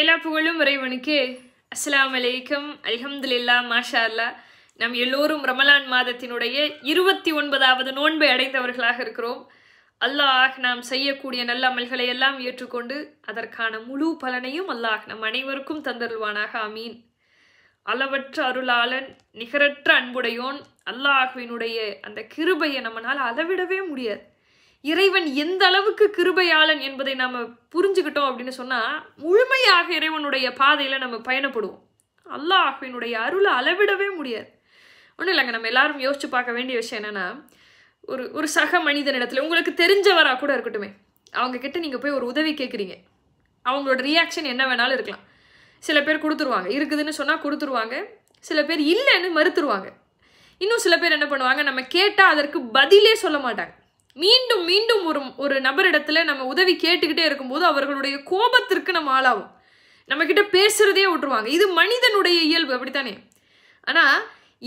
எல்லா புகழும் இறைவனுக்கு அஸ்லாம் அலைக்கும் அலமதுல்லா மாஷா அல்லா நம் எல்லோரும் ரமலான் மாதத்தினுடைய இருபத்தி ஒன்பதாவது நோன்பை அடைந்தவர்களாக இருக்கிறோம் அல்லாஹ் நாம் செய்யக்கூடிய நல்ல அமல்களை எல்லாம் ஏற்றுக்கொண்டு அதற்கான முழு பலனையும் அல்லாஹ் நம் அனைவருக்கும் தந்தருவானாக அமீன் அளவற்ற அருளாளன் நிகரற்ற அன்புடையோன் அல்லாஹுவினுடைய அந்த கிருபையை நம்மளால் அளவிடவே முடியாது இறைவன் எந்த அளவுக்கு கிருபையாளன் என்பதை நாம் புரிஞ்சுக்கிட்டோம் அப்படின்னு சொன்னால் முழுமையாக இறைவனுடைய பாதையில் நம்ம பயணப்படுவோம் அல்லாஹினுடைய அருளை அளவிடவே முடியாது ஒன்றும் இல்லைங்க நம்ம எல்லாரும் யோசிச்சு பார்க்க வேண்டிய விஷயம் என்னென்னா ஒரு ஒரு சக மனிதனிடத்தில் உங்களுக்கு தெரிஞ்சவராக கூட இருக்கட்டுமே அவங்கக்கிட்ட நீங்கள் போய் ஒரு உதவி கேட்குறீங்க அவங்களோட ரியாக்ஷன் என்ன வேணாலும் இருக்கலாம் சில பேர் கொடுத்துருவாங்க இருக்குதுன்னு சொன்னால் கொடுத்துருவாங்க சில பேர் இல்லைன்னு மறுத்துருவாங்க இன்னும் சில பேர் என்ன பண்ணுவாங்க நம்ம கேட்டால் அதற்கு பதிலே சொல்ல மாட்டாங்க மீண்டும் மீண்டும் ஒரு ஒரு நபரிடத்துல நம்ம உதவி கேட்டுக்கிட்டே இருக்கும்போது அவர்களுடைய கோபத்திற்கு நம்ம ஆளாகும் நம்மக்கிட்ட பேசுகிறதே விட்டுருவாங்க இது மனிதனுடைய இயல்பு அப்படித்தானே ஆனால்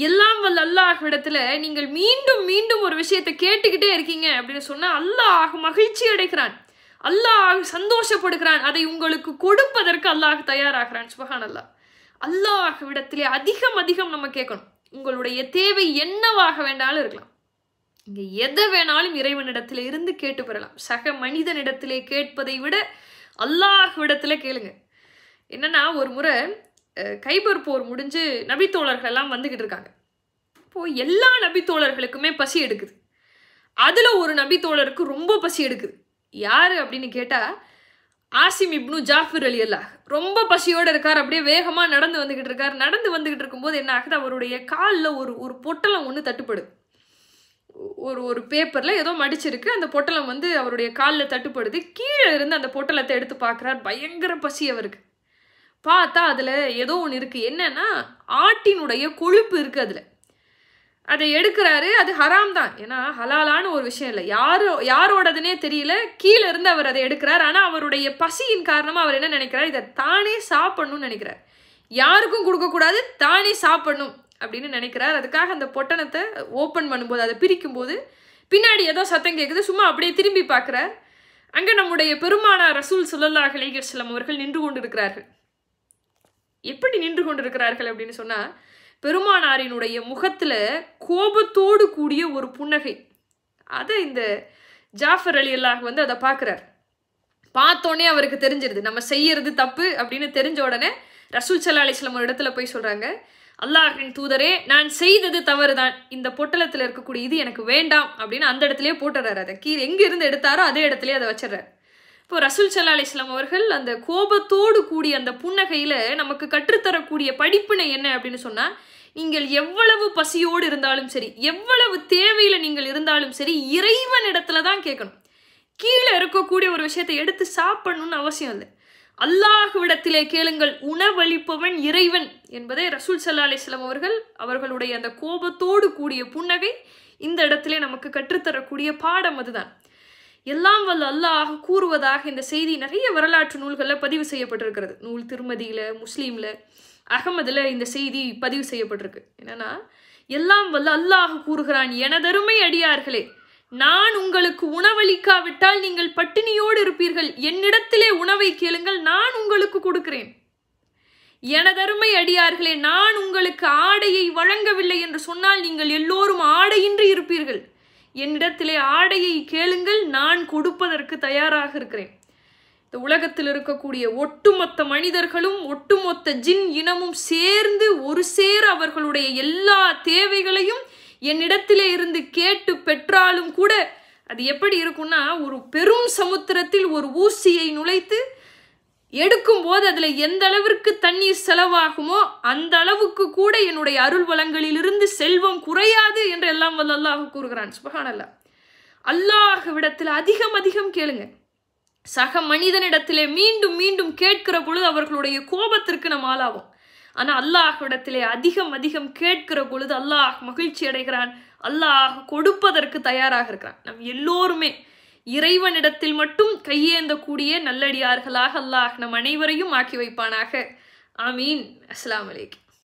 எல்லாம் வல்ல அல்லாஹ் இடத்துல நீங்கள் மீண்டும் மீண்டும் ஒரு விஷயத்தை கேட்டுக்கிட்டே இருக்கீங்க அப்படின்னு சொன்னால் அல்லாஹ் மகிழ்ச்சி அடைக்கிறான் அல்லாஹ் சந்தோஷப்படுகிறான் அதை உங்களுக்கு கொடுப்பதற்கு அல்லாஹ் தயாராகிறான் சுபஹான் அல்லா அல்லாஹ் விடத்திலே அதிகம் அதிகம் நம்ம கேட்கணும் உங்களுடைய தேவை என்னவாக வேண்டாலும் இருக்கலாம் நீங்கள் எதை வேணாலும் இறைவனிடத்தில் இருந்து கேட்டு பெறலாம் சக மனிதனிடத்திலே கேட்பதை விட அல்லாஹ் இடத்துல கேளுங்க என்னன்னா ஒரு முறை கைபர் போர் முடிஞ்சு நபித்தோழர்கள் எல்லாம் வந்துக்கிட்டு இருக்காங்க இப்போது எல்லா நபித்தோழர்களுக்குமே பசி எடுக்குது அதில் ஒரு நபித்தோழருக்கு ரொம்ப பசி எடுக்குது யார் அப்படின்னு கேட்டால் ஆசிம் இப்னு ஜாஃபிர் அலி அல்லாஹ் ரொம்ப பசியோடு இருக்கார் அப்படியே வேகமாக நடந்து வந்துக்கிட்டு இருக்கார் நடந்து வந்துக்கிட்டு இருக்கும்போது என்ன ஆகுது அவருடைய காலில் ஒரு ஒரு பொட்டலம் ஒன்று தட்டுப்படுது ஒரு ஒரு பேப்பரில் ஏதோ மடிச்சிருக்கு அந்த பொட்டலம் வந்து அவருடைய காலில் தட்டுப்படுது கீழே இருந்து அந்த பொட்டலத்தை எடுத்து பார்க்குறார் பயங்கர பசி அவருக்கு பார்த்தா அதில் ஏதோ ஒன்று இருக்குது என்னன்னா ஆட்டினுடைய கொழுப்பு இருக்குது அதில் அதை எடுக்கிறாரு அது ஹராம் தான் ஏன்னா ஹலாலான ஒரு விஷயம் இல்லை யாரோ யாரோடதுன்னே தெரியல கீழே இருந்து அவர் அதை எடுக்கிறார் ஆனால் அவருடைய பசியின் காரணமாக அவர் என்ன நினைக்கிறார் இதை தானே சாப்பிடணும்னு நினைக்கிறார் யாருக்கும் கொடுக்கக்கூடாது தானே சாப்பிடணும் அப்படின்னு நினைக்கிறார் அதுக்காக அந்த பொட்டணத்தை ஓப்பன் பண்ணும்போது அதை பிரிக்கும்போது பின்னாடி ஏதோ சத்தம் கேட்குது சும்மா அப்படியே திரும்பி பார்க்குறார் அங்கே நம்முடைய பெருமானார் ரசூல் சுல்லல்லா அலைகர் செல்லம் அவர்கள் நின்று கொண்டிருக்கிறார்கள் எப்படி நின்று கொண்டிருக்கிறார்கள் அப்படின்னு சொன்னால் பெருமானாரினுடைய முகத்தில் கோபத்தோடு கூடிய ஒரு புன்னகை அதை இந்த ஜாஃபர் அலி அல்லாஹ் வந்து அதை பார்க்குறார் பார்த்தோன்னே அவருக்கு தெரிஞ்சிருது நம்ம செய்யறது தப்பு அப்படின்னு தெரிஞ்ச உடனே ரசூல் சல்லா அலிஸ்லாம் ஒரு இடத்துல போய் சொல்கிறாங்க அல்லாஹின் தூதரே நான் செய்தது தவறுதான் இந்த பொட்டலத்தில் இருக்கக்கூடிய இது எனக்கு வேண்டாம் அப்படின்னு அந்த இடத்துலயே போட்டுறாரு அதை கீழே எங்க இருந்து எடுத்தாரோ அதே இடத்துலயே அதை வச்சிடுறாரு இப்போ ரசூல் சல்லா அலிஸ்லாம் அவர்கள் அந்த கோபத்தோடு கூடிய அந்த புன்னகையில் நமக்கு கற்றுத்தரக்கூடிய படிப்பினை என்ன அப்படின்னு சொன்னால் நீங்கள் எவ்வளவு பசியோடு இருந்தாலும் சரி எவ்வளவு தேவையில் நீங்கள் இருந்தாலும் சரி இறைவன் இடத்துல தான் கேட்கணும் கீழே இருக்கக்கூடிய ஒரு விஷயத்தை எடுத்து சாப்பிடணும்னு அவசியம் இல்லை அல்லாஹுவிடத்திலே கேளுங்கள் உணவளிப்பவன் இறைவன் என்பதை ரசூல் சல்லா அலிஸ்லாம் அவர்கள் அவர்களுடைய அந்த கோபத்தோடு கூடிய புன்னகை இந்த இடத்திலே நமக்கு கற்றுத்தரக்கூடிய பாடம் அதுதான் எல்லாம் வல்ல அல்லாஹ் கூறுவதாக இந்த செய்தி நிறைய வரலாற்று நூல்களில் பதிவு செய்யப்பட்டிருக்கிறது நூல் திருமதியில் முஸ்லீமில் அகமதில் இந்த செய்தி பதிவு செய்யப்பட்டிருக்கு என்னன்னா எல்லாம் வல்ல அல்லாஹ் கூறுகிறான் எனதருமை அடியார்களே நான் உங்களுக்கு உணவளிக்காவிட்டால் நீங்கள் பட்டினியோடு இருப்பீர்கள் என்னிடத்திலே உணவை கேளுங்கள் நான் உங்களுக்கு கொடுக்கிறேன் எனதருமை அடியார்களே நான் உங்களுக்கு ஆடையை வழங்கவில்லை என்று சொன்னால் நீங்கள் எல்லோரும் ஆடையின்றி இருப்பீர்கள் என்னிடத்திலே ஆடையை கேளுங்கள் நான் கொடுப்பதற்கு தயாராக இருக்கிறேன் இந்த உலகத்தில் இருக்கக்கூடிய ஒட்டுமொத்த மனிதர்களும் ஒட்டுமொத்த ஜின் இனமும் சேர்ந்து ஒரு சேர அவர்களுடைய எல்லா தேவைகளையும் என்னிடத்திலே இருந்து கேட்டு பெற்றாலும் கூட அது எப்படி இருக்கும்னா ஒரு பெரும் சமுத்திரத்தில் ஒரு ஊசியை நுழைத்து எடுக்கும் போது அதில் எந்த அளவிற்கு தண்ணீர் செலவாகுமோ அந்த அளவுக்கு கூட என்னுடைய அருள் வளங்களிலிருந்து செல்வம் குறையாது என்று எல்லாம் வல்ல அல்லாஹ் கூறுகிறான் சுபகானல்லா அல்லாஹ் விடத்தில் அதிகம் அதிகம் கேளுங்க சக மனிதனிடத்திலே மீண்டும் மீண்டும் கேட்கிற பொழுது அவர்களுடைய கோபத்திற்கு நம்ம ஆளாவோம் ஆனால் இடத்திலே அதிகம் அதிகம் கேட்கிற பொழுது அல்லாஹ் மகிழ்ச்சி அடைகிறான் அல்லாஹ் கொடுப்பதற்கு தயாராக இருக்கிறான் நம் எல்லோருமே இறைவனிடத்தில் மட்டும் கையேந்தக்கூடிய நல்லடியார்களாக அல்லாஹ் நம் அனைவரையும் ஆக்கி வைப்பானாக ஆமீன் அஸ்லாம் வலைக்கம்